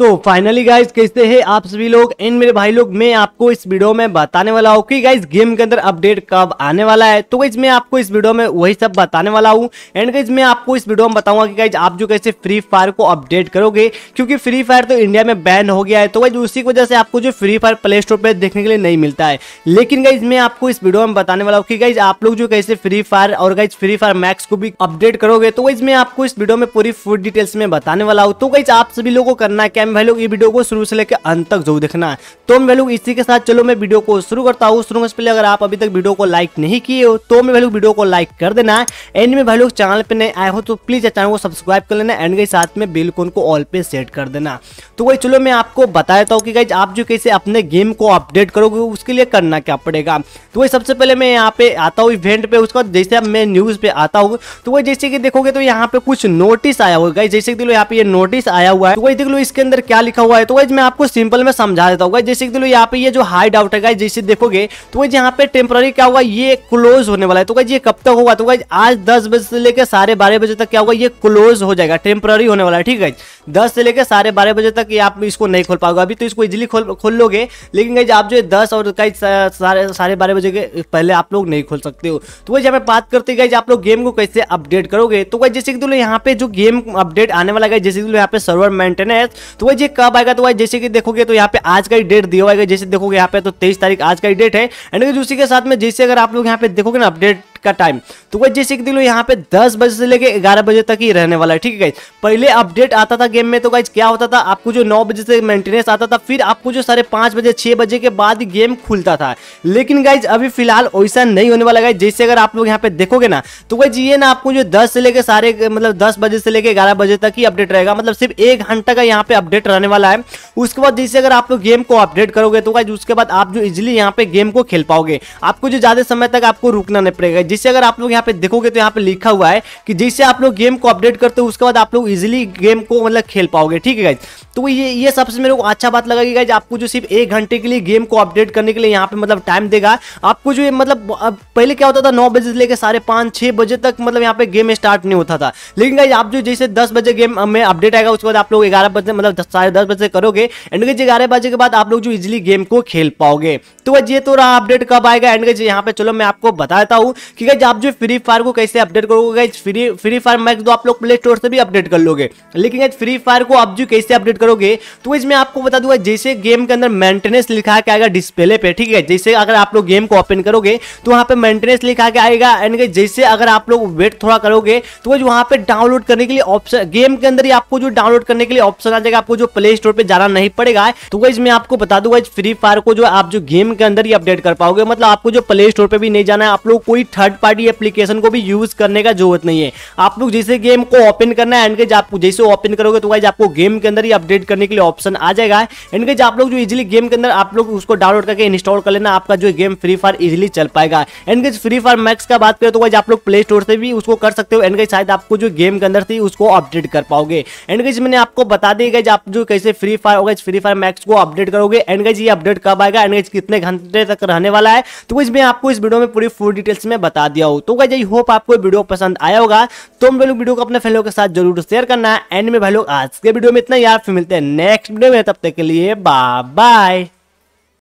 तो finally guys कैसे हैं आप सभी लोग एंड मेरे भाई लोग मैं आपको इस वीडियो में बताने वाला हूँ कि गाइज गेम के अंदर अपडेट कब आने वाला है तो गाइज मैं आपको इस वीडियो में वही सब बताने वाला हूँ एंड गाइज मैं आपको इस वीडियो में बताऊंगा कि गाइज आप जो कैसे फ्री फायर को अपडेट करोगे क्योंकि फ्री फायर तो इंडिया में बैन हो गया है तो गाइज उसी की वजह से आपको जो फ्री फायर प्ले स्टोर पर देखने के लिए नहीं मिलता है लेकिन गाइज मैं आपको इस वीडियो में बताने वाला हूँ कि गाइज आप लोग जो कैसे फ्री फायर और गाइज फ्री फायर मैक्स को भी अपडेट करोगे तो गाइज मैं आपको इस वीडियो में पूरी फुल डिटेल्स में बताने वाला हूँ तो गाइज आप सभी लोग को करना क्या टाइम भाई लोग ये वीडियो को शुरू से लेकर अंत तक जरूर देखना है तो मैं लोग इसी के साथ चलो मैं वीडियो को शुरू करता हूँ शुरू से पहले अगर आप अभी तक वीडियो को लाइक नहीं किए हो तो मैं भाई लोग वीडियो को लाइक कर देना है एंड में भाई लोग चैनल पर नहीं आए हो तो प्लीज चैनल को सब्सक्राइब कर लेना एंड के साथ में बिल को उनको ऑल पे सेट कर देना तो वही चलो मैं आपको बता देता हूँ कि गाइज आप जो कैसे अपने गेम को अपडेट करोगे उसके लिए करना क्या पड़ेगा तो वही सबसे पहले मैं यहाँ पे आता हूँ इवेंट पे उसके बाद जैसे अब मैं न्यूज़ पे आता हूँ तो वही जैसे कि देखोगे तो यहाँ पे कुछ नोटिस आया होगा जैसे कि देखो यहाँ पे ये नोटिस आया हुआ है तो वही देख लो इसके अंदर क्या लिखा हुआ है तो वाइज मैं आपको सिंपल में समझा देता हूँ जैसे कि यहाँ पे ये जो हाइड आउट है जैसे देखोगे तो वाइज यहाँ पे टेम्पररी क्या हुआ ये क्लोज होने वाला है तो ये कब तक होगा तो वाइज आज दस बजे से लेकर साढ़े बारह बजे तक क्या होगा ये क्लोज हो जाएगा टेम्पररी होने वाला है ठीक है दस से लेकर साढ़े बारह बजे तक ये आप इसको नहीं खोल पाओगे अभी तो इसको इजिली खोल खोल लोगे लेकिन गाइज आप जो है दस और कई साढ़े बारह बजे के पहले आप लोग नहीं खोल सकते हो तो वही हमें बात करते गाइज आप लोग गेम को कैसे अपडेट करोगे तो गाइज जैसे कि यहाँ पे जो गेम अपडेट आने वाला है जैसे कि यहाँ पे सर्वर मेंटेनेंस तो वही कब आएगा तो वही जैसे कि देखोगे तो यहाँ पे आज का ही डेट दिया हुआ है जैसे देखोगे यहाँ पे तो तेईस तारीख आज का ही डेट है एंड उसी के साथ में जैसे अगर आप लोग यहाँ पे देखोगे ना अपडेट का टाइम तो वह जैसे कि दिलो यहाँ पे दस बजे से लेके ग्यारह बजे तक ही रहने वाला है ठीक है गाइज पहले अपडेट आता था गेम में तो गाइज क्या होता था आपको जो नौ बजे से मेंटेनेंस आता था फिर आपको जो साढ़े पाँच बजे छः बजे के बाद गेम खुलता था लेकिन गाइज अभी फिलहाल वैसा नहीं होने वाला गाइज जैसे अगर आप लोग यहाँ पे देखोगे ना तो गाइज ये ना आपको जो दस से लेकर सारे मतलब दस बजे से लेकर ग्यारह बजे तक ही अपडेट रहेगा मतलब सिर्फ एक घंटा का यहाँ पे अपडेट रहने वाला है उसके बाद जैसे अगर आप लोग गेम को अपडेट करोगे तो गाइज उसके बाद आप जो इजिली यहाँ पे गेम को खेल पाओगे आपको जो ज्यादा समय तक आपको रुकना नहीं पड़ेगा जिससे अगर आप लोग यहाँ पे देखोगे तो यहाँ पे लिखा हुआ है कि जिससे आप लोग गेम को अपडेट करते हो उसके बाद आप लोग इजिली गेम को मतलब खेल पाओगे ठीक है गाइज तो ये ये सबसे मेरे को अच्छा बात लगा कि गाइज आपको जो सिर्फ एक घंटे के लिए गेम को अपडेट करने के लिए यहाँ पे मतलब टाइम देगा आपको जो मतलब पहले क्या होता था नौ बजे से लेकर साढ़े पाँच छः बजे तक मतलब यहाँ पे गेम स्टार्ट नहीं होता था लेकिन गाइज आप जो जैसे दस बजे गेम में अपडेट आएगा उसके बाद आप लोग ग्यारह बजे मतलब साढ़े दस बजे करोगे एंड गाइज ग्यारह बजे के बाद आप लोग जो इजिली गेम को खेल पाओगे तो ये तो रहा अपडेट कब आएगा एंड गाइज यहाँ पे चलो मैं आपको बता देता हूँ कि गाइज आप जो फ्री फायर को कैसे अपडेट करोगे guys Free Free Fire Max दो आप लोग प्ले स्टोर से भी अपडेट कर लोगे लेकिन गाइज फ्री फायर को आप जो कैसे अपडेट करोगे तो इसमें मैं आपको बता दूंगा जैसे गेम के अंदर मेंटेनेंस लिखा के आएगा डिस्प्ले पे ठीक है जैसे अगर आप लोग गेम को ओपन करोगे तो वहाँ पे मेंटेनेंस लिखा के आएगा एंड गाइज जैसे अगर आप लोग वेट थोड़ा करोगे तो गाइज वहाँ पे डाउनलोड करने के लिए ऑप्शन गेम के अंदर ही आपको जो डाउनलोड करने के लिए ऑप्शन आ जाएगा आपको जो प्ले स्टोर पर जाना नहीं पड़ेगा तो गाइज मैं आपको बता दूंगा फ्री फायर को जो आप जो गेम के अंदर ही अपडेट कर पाओगे मतलब आपको जो प्ले स्टोर पर भी नहीं जाना है आप लोग कोई थर्ड थर्ड पार्टी एप्लीकेशन को भी यूज करने का जरूरत नहीं है आप लोग जैसे गेम को ओपन करना है एंड आपको जैसे ओपन करोगे तो वाइज आपको गेम के अंदर ही अपडेट करने के लिए ऑप्शन आ जाएगा एंड आप लोग जो इजिली गेम के अंदर आप लोग उसको डाउनलोड करके इंस्टॉल कर लेना आपका जो गेम फ्री फायर इजिली चल पाएगा एंड फ्री फायर मैक्स का बात करें तो वाइज आप लोग प्ले स्टोर से भी उसको कर सकते हो एंड शायद आपको जो गेम के अंदर थी उसको अपडेट कर पाओगे एंड मैंने आपको बता दी गई आप जो कैसे फ्री फायर होगा फ्री फायर मैक्स को अपडेट करोगे एंड ये अपडेट कब आएगा एंड कितने घंटे तक रहने वाला है तो इसमें आपको इस वीडियो में पूरी फुल डिटेल्स में बता बता दिया हो तो गाइज आई होप आपको वीडियो पसंद आया होगा तो हम लोग वीडियो को अपने फैलो के साथ जरूर शेयर करना एंड में भाई लोग आज के वीडियो में इतना यार फिर मिलते हैं नेक्स्ट वीडियो में तब तक के लिए बाय